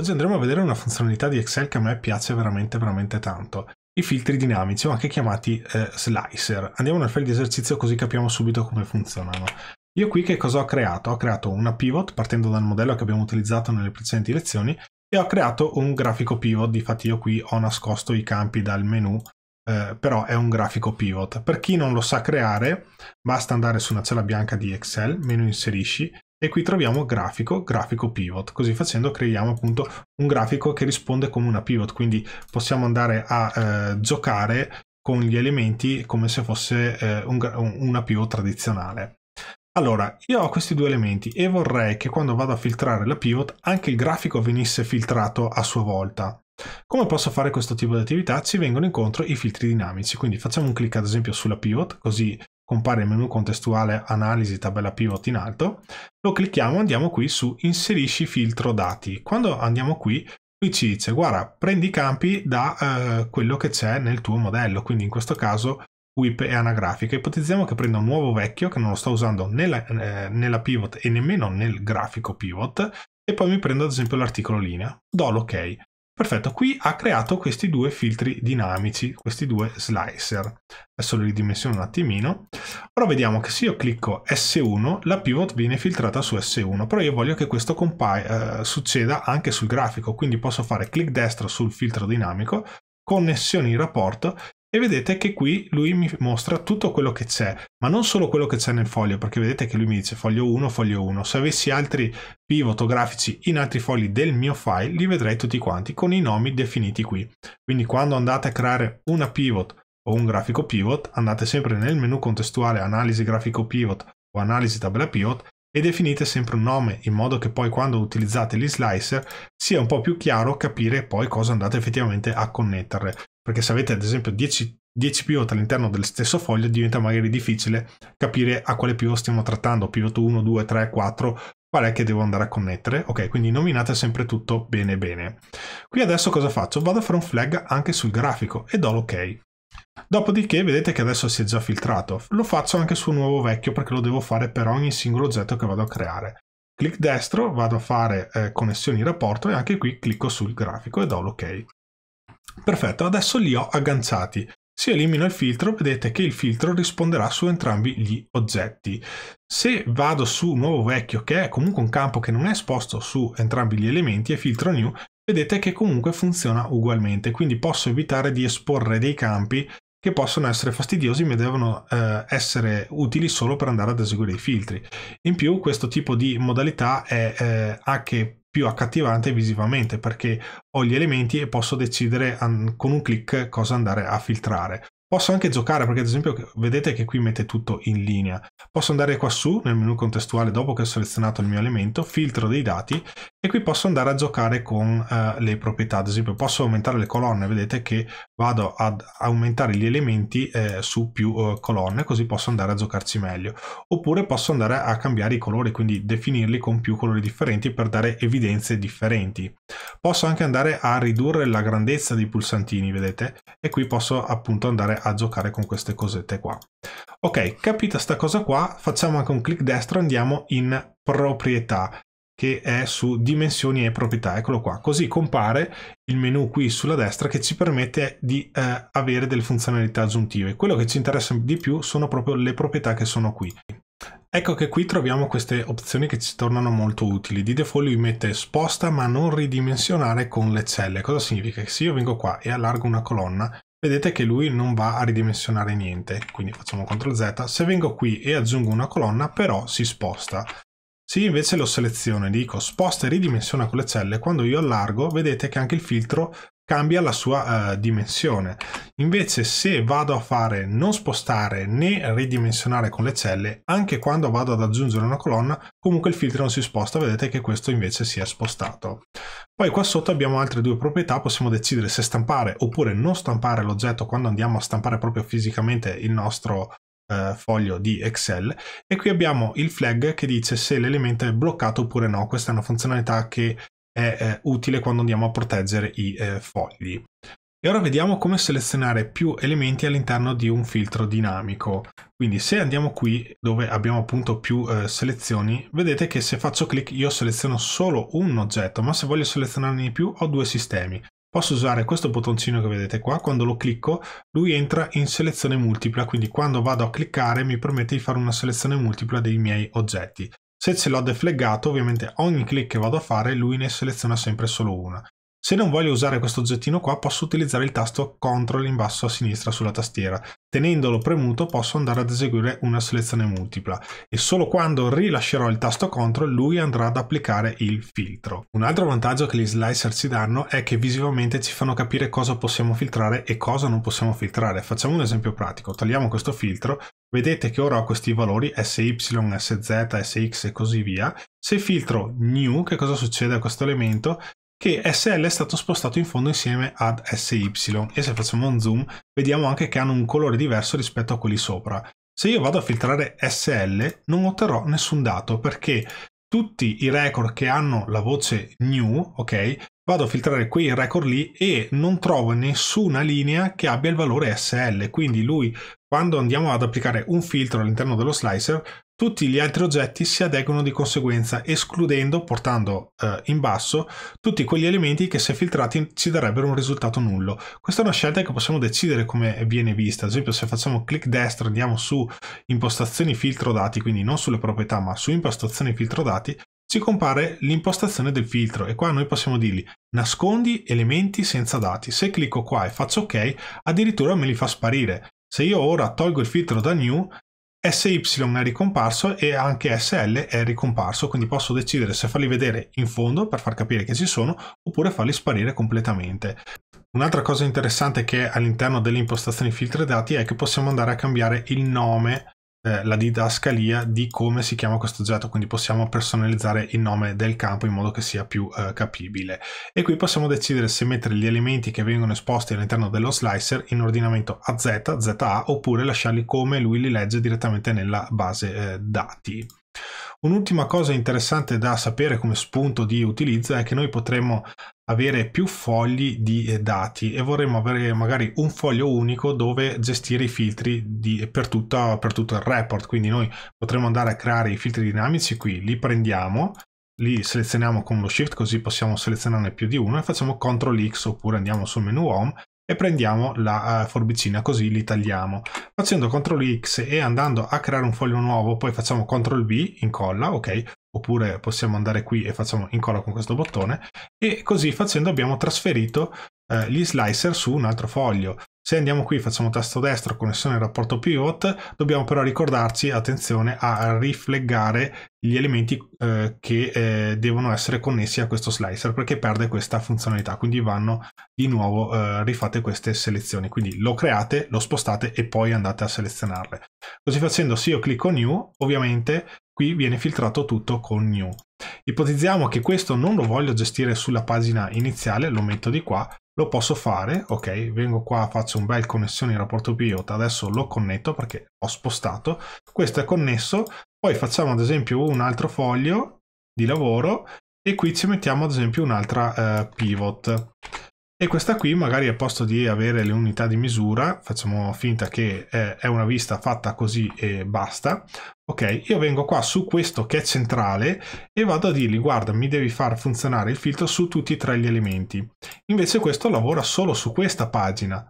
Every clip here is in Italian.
Oggi andremo a vedere una funzionalità di Excel che a me piace veramente veramente tanto. I filtri dinamici o anche chiamati eh, slicer. Andiamo nel file di esercizio così capiamo subito come funzionano. Io qui che cosa ho creato? Ho creato una pivot partendo dal modello che abbiamo utilizzato nelle precedenti lezioni e ho creato un grafico pivot, difatti io qui ho nascosto i campi dal menu eh, però è un grafico pivot. Per chi non lo sa creare, basta andare su una cella bianca di Excel, menu inserisci, e qui troviamo grafico, grafico pivot. Così facendo creiamo appunto un grafico che risponde come una pivot, quindi possiamo andare a eh, giocare con gli elementi come se fosse eh, un, una pivot tradizionale. Allora, io ho questi due elementi e vorrei che quando vado a filtrare la pivot anche il grafico venisse filtrato a sua volta. Come posso fare questo tipo di attività? Ci vengono incontro i filtri dinamici, quindi facciamo un clic ad esempio sulla pivot, così compare il menu contestuale analisi tabella pivot in alto, lo clicchiamo andiamo qui su inserisci filtro dati. Quando andiamo qui, qui ci dice guarda prendi i campi da eh, quello che c'è nel tuo modello, quindi in questo caso whip e anagrafica. Ipotizziamo che prenda un nuovo vecchio che non lo sto usando nella, eh, nella pivot e nemmeno nel grafico pivot e poi mi prendo ad esempio l'articolo linea, do l'ok. Ok. Perfetto, qui ha creato questi due filtri dinamici, questi due slicer. Adesso li ridimensiono un attimino. Ora vediamo che se io clicco S1, la pivot viene filtrata su S1, però io voglio che questo eh, succeda anche sul grafico, quindi posso fare clic destro sul filtro dinamico, connessioni rapporto e vedete che qui lui mi mostra tutto quello che c'è, ma non solo quello che c'è nel foglio, perché vedete che lui mi dice foglio 1, foglio 1. Se avessi altri pivot grafici in altri fogli del mio file, li vedrei tutti quanti con i nomi definiti qui. Quindi quando andate a creare una pivot o un grafico pivot, andate sempre nel menu contestuale analisi grafico pivot o analisi tabella pivot e definite sempre un nome in modo che poi quando utilizzate gli slicer sia un po' più chiaro capire poi cosa andate effettivamente a connetterle perché se avete ad esempio 10, 10 pivot all'interno del stesso foglio diventa magari difficile capire a quale pivot stiamo trattando, pivot 1, 2, 3, 4, qual è che devo andare a connettere. Ok, quindi nominate sempre tutto bene bene. Qui adesso cosa faccio? Vado a fare un flag anche sul grafico e do l'ok. Dopodiché vedete che adesso si è già filtrato. Lo faccio anche su un nuovo vecchio perché lo devo fare per ogni singolo oggetto che vado a creare. Clic destro, vado a fare eh, connessioni rapporto e anche qui clicco sul grafico e do l'ok. Perfetto, adesso li ho agganciati. Se elimino il filtro, vedete che il filtro risponderà su entrambi gli oggetti. Se vado su nuovo vecchio, che è comunque un campo che non è esposto su entrambi gli elementi, e filtro new, vedete che comunque funziona ugualmente. Quindi posso evitare di esporre dei campi che possono essere fastidiosi ma devono eh, essere utili solo per andare ad eseguire i filtri. In più questo tipo di modalità è eh, anche più accattivante visivamente perché ho gli elementi e posso decidere an- con un clic cosa andare a filtrare. Posso anche giocare perché ad esempio vedete che qui mette tutto in linea. Posso andare qua su nel menu contestuale dopo che ho selezionato il mio elemento, filtro dei dati e qui posso andare a giocare con eh, le proprietà, ad esempio posso aumentare le colonne, vedete che vado ad aumentare gli elementi eh, su più eh, colonne, così posso andare a giocarci meglio, oppure posso andare a cambiare i colori, quindi definirli con più colori differenti per dare evidenze differenti. Posso anche andare a ridurre la grandezza dei pulsantini, vedete, e qui posso appunto andare a giocare con queste cosette qua. Ok, capita sta cosa qua, facciamo anche un clic destro, andiamo in proprietà che è su dimensioni e proprietà, eccolo qua. Così compare il menu qui sulla destra che ci permette di eh, avere delle funzionalità aggiuntive. Quello che ci interessa di più sono proprio le proprietà che sono qui. Ecco che qui troviamo queste opzioni che ci tornano molto utili. Di default lui mette sposta ma non ridimensionare con le celle. Cosa significa? Che se io vengo qua e allargo una colonna, vedete che lui non va a ridimensionare niente. Quindi facciamo CTRL Z. Se vengo qui e aggiungo una colonna, però si sposta. Se io invece lo seleziono e dico sposta e ridimensiona con le celle, quando io allargo vedete che anche il filtro cambia la sua uh, dimensione. Invece se vado a fare non spostare né ridimensionare con le celle, anche quando vado ad aggiungere una colonna, comunque il filtro non si sposta, vedete che questo invece si è spostato. Poi qua sotto abbiamo altre due proprietà, possiamo decidere se stampare oppure non stampare l'oggetto quando andiamo a stampare proprio fisicamente il nostro eh, foglio di Excel e qui abbiamo il flag che dice se l'elemento è bloccato oppure no. Questa è una funzionalità che è eh, utile quando andiamo a proteggere i eh, fogli. E ora vediamo come selezionare più elementi all'interno di un filtro dinamico. Quindi se andiamo qui dove abbiamo appunto più eh, selezioni, vedete che se faccio clic io seleziono solo un oggetto, ma se voglio selezionarne di più ho due sistemi posso usare questo bottoncino che vedete qua, quando lo clicco lui entra in selezione multipla, quindi quando vado a cliccare mi permette di fare una selezione multipla dei miei oggetti. Se ce l'ho defleggato, ovviamente ogni clic che vado a fare lui ne seleziona sempre solo una. Se non voglio usare questo oggettino qua posso utilizzare il tasto CTRL in basso a sinistra sulla tastiera. Tenendolo premuto posso andare ad eseguire una selezione multipla e solo quando rilascerò il tasto CTRL lui andrà ad applicare il filtro. Un altro vantaggio che gli slicer ci danno è che visivamente ci fanno capire cosa possiamo filtrare e cosa non possiamo filtrare. Facciamo un esempio pratico, tagliamo questo filtro Vedete che ora ho questi valori SY, SZ, SX e così via. Se filtro new, che cosa succede a questo elemento? che SL è stato spostato in fondo insieme ad SY e se facciamo un zoom vediamo anche che hanno un colore diverso rispetto a quelli sopra. Se io vado a filtrare SL non otterrò nessun dato perché tutti i record che hanno la voce new, ok, vado a filtrare quei record lì e non trovo nessuna linea che abbia il valore SL, quindi lui quando andiamo ad applicare un filtro all'interno dello slicer tutti gli altri oggetti si adeguano di conseguenza, escludendo, portando eh, in basso, tutti quegli elementi che se filtrati ci darebbero un risultato nullo. Questa è una scelta che possiamo decidere come viene vista, ad esempio se facciamo clic destro andiamo su impostazioni filtro dati, quindi non sulle proprietà ma su impostazioni filtro dati, ci compare l'impostazione del filtro e qua noi possiamo dirgli nascondi elementi senza dati. Se clicco qua e faccio ok, addirittura me li fa sparire. Se io ora tolgo il filtro da new, SY è ricomparso e anche SL è ricomparso, quindi posso decidere se farli vedere in fondo per far capire che ci sono oppure farli sparire completamente. Un'altra cosa interessante che è all'interno delle impostazioni filtri dati è che possiamo andare a cambiare il nome eh, la didascalia di come si chiama questo oggetto, quindi possiamo personalizzare il nome del campo in modo che sia più eh, capibile. E qui possiamo decidere se mettere gli elementi che vengono esposti all'interno dello slicer in ordinamento AZ, ZA, oppure lasciarli come lui li legge direttamente nella base eh, dati. Un'ultima cosa interessante da sapere come spunto di utilizzo è che noi potremmo avere più fogli di eh, dati e vorremmo avere magari un foglio unico dove gestire i filtri di, per, tutta, per tutto il report. Quindi noi potremmo andare a creare i filtri dinamici qui, li prendiamo, li selezioniamo con lo shift così possiamo selezionarne più di uno e facciamo CTRL X oppure andiamo sul menu Home e prendiamo la uh, forbicina così li tagliamo. Facendo CTRL X e andando a creare un foglio nuovo poi facciamo CTRL V, incolla, ok? Oppure possiamo andare qui e facciamo incolla con questo bottone e così facendo abbiamo trasferito uh, gli slicer su un altro foglio. Se andiamo qui facciamo tasto destro, connessione rapporto pivot, dobbiamo però ricordarci, attenzione, a rifleggare gli elementi eh, che eh, devono essere connessi a questo slicer perché perde questa funzionalità quindi vanno di nuovo eh, rifatte queste selezioni quindi lo create lo spostate e poi andate a selezionarle così facendo se io clicco new ovviamente qui viene filtrato tutto con new ipotizziamo che questo non lo voglio gestire sulla pagina iniziale lo metto di qua lo posso fare ok vengo qua faccio un bel connessione in rapporto pilota adesso lo connetto perché ho spostato questo è connesso poi facciamo ad esempio un altro foglio di lavoro e qui ci mettiamo ad esempio un'altra eh, pivot. E questa qui magari al posto di avere le unità di misura, facciamo finta che eh, è una vista fatta così e basta. Ok, io vengo qua su questo che è centrale e vado a dirgli guarda mi devi far funzionare il filtro su tutti e tre gli elementi. Invece questo lavora solo su questa pagina,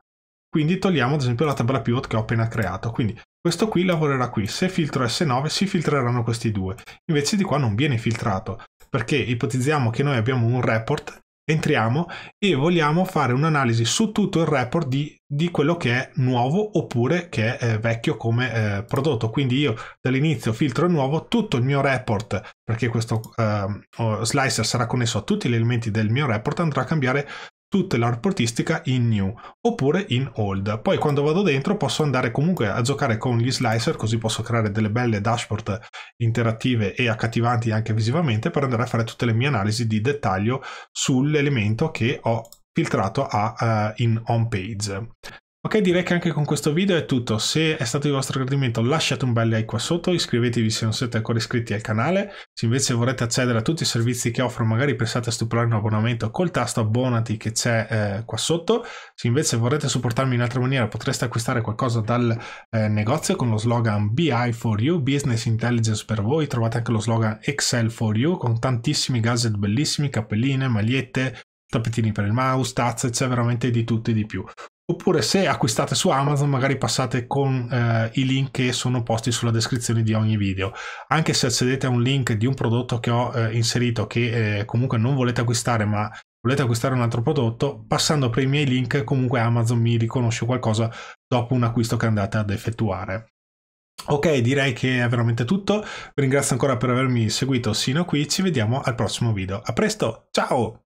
quindi togliamo ad esempio la tabella pivot che ho appena creato quindi questo qui lavorerà qui, se filtro S9 si filtreranno questi due, invece di qua non viene filtrato, perché ipotizziamo che noi abbiamo un report, entriamo e vogliamo fare un'analisi su tutto il report di, di, quello che è nuovo oppure che è eh, vecchio come eh, prodotto. Quindi io dall'inizio filtro il nuovo, tutto il mio report, perché questo eh, slicer sarà connesso a tutti gli elementi del mio report, andrà a cambiare tutta la reportistica in new oppure in old. Poi quando vado dentro posso andare comunque a giocare con gli slicer così posso creare delle belle dashboard interattive e accattivanti anche visivamente per andare a fare tutte le mie analisi di dettaglio sull'elemento che ho filtrato a uh, in home page. Ok, direi che anche con questo video è tutto. Se è stato di vostro gradimento lasciate un bel like qua sotto, iscrivetevi se non siete ancora iscritti al canale. Se invece vorrete accedere a tutti i servizi che offro, magari pensate a stipulare un abbonamento col tasto abbonati che c'è eh, qua sotto. Se invece vorrete supportarmi in altra maniera, potreste acquistare qualcosa dal eh, negozio con lo slogan BI for you, Business Intelligence per voi. Trovate anche lo slogan Excel for you con tantissimi gadget bellissimi, cappelline, magliette, tappetini per il mouse, tazze, c'è veramente di tutto e di più. Oppure se acquistate su Amazon magari passate con eh, i link che sono posti sulla descrizione di ogni video. Anche se accedete a un link di un prodotto che ho eh, inserito che eh, comunque non volete acquistare ma volete acquistare un altro prodotto, passando per i miei link comunque Amazon mi riconosce qualcosa dopo un acquisto che andate ad effettuare. Ok, direi che è veramente tutto. Vi ringrazio ancora per avermi seguito sino a qui, ci vediamo al prossimo video. A presto, ciao!